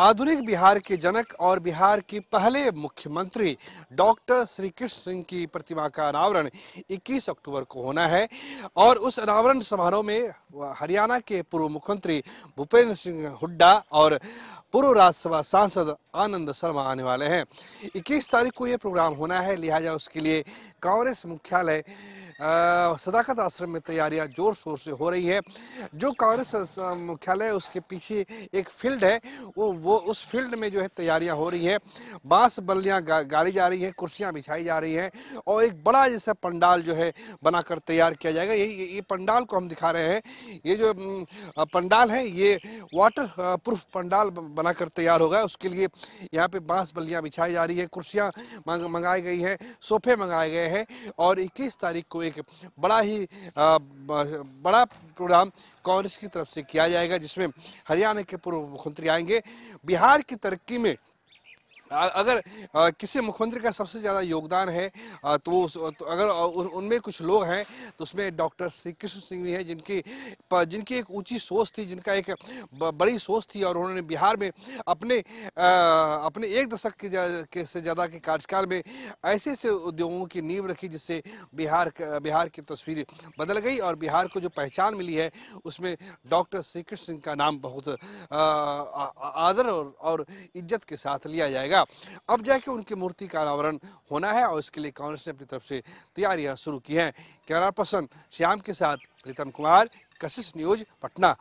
आधुनिक बिहार के जनक और बिहार के पहले मुख्यमंत्री डॉक्टर श्री कृष्ण सिंह की प्रतिमा का अनावरण 21 अक्टूबर को होना है और उस अनावरण समारोह में हरियाणा के पूर्व मुख्यमंत्री भूपेंद्र सिंह हुड्डा और पूर्व राज्यसभा सांसद आनंद शर्मा आने वाले हैं 21 तारीख को यह प्रोग्राम होना है लिहाजा उसके लिए कांग्रेस मुख्यालय सदाकत आश्रम में तैयारियां जोर शोर से हो रही है जो कांग्रेस मुख्यालय उसके पीछे एक फील्ड है वो वो उस फील्ड में जो है तैयारियां हो रही है बांस बल्लियां गा, गाड़ी जा रही है कुर्सियां बिछाई जा रही हैं और एक बड़ा जैसा पंडाल जो है बनाकर तैयार किया जाएगा ये ये पंडाल को हम दिखा रहे हैं ये जो पंडाल है ये वाटर प्रूफ पंडाल बनाकर तैयार होगा उसके लिए यहाँ पे बांस बल्लियाँ बिछाई जा रही है कुर्सियाँ मंगाई गई हैं सोफे मंगाए गए हैं और इक्कीस तारीख को एक एक बड़ा ही बड़ा प्रोग्राम कांग्रेस की तरफ से किया जाएगा जिसमें हरियाणा के पूर्व मुख्यमंत्री आएंगे बिहार की तरक्की में अगर किसी मुख्यमंत्री का सबसे ज़्यादा योगदान है तो, तो अगर उनमें कुछ लोग हैं तो उसमें डॉक्टर श्री कृष्ण सिंह भी हैं जिनकी जिनकी एक ऊंची सोच थी जिनका एक बड़ी सोच थी और उन्होंने बिहार में अपने अपने एक दशक के, से ज़्यादा के कार्यकाल में ऐसे ऐसे उद्योगों की नींव रखी जिससे बिहार बिहार की तस्वीर बदल गई और बिहार को जो पहचान मिली है उसमें डॉक्टर श्री कृष्ण सिंह का नाम बहुत आदर और इज्जत के साथ लिया जाएगा गया अब जाके उनकी मूर्ति का अनावरण होना है और इसके लिए कांग्रेस ने अपनी तरफ से तैयारियां शुरू की हैं कैमरा पर्सन श्याम के साथ प्रीतम कुमार कशिश न्यूज पटना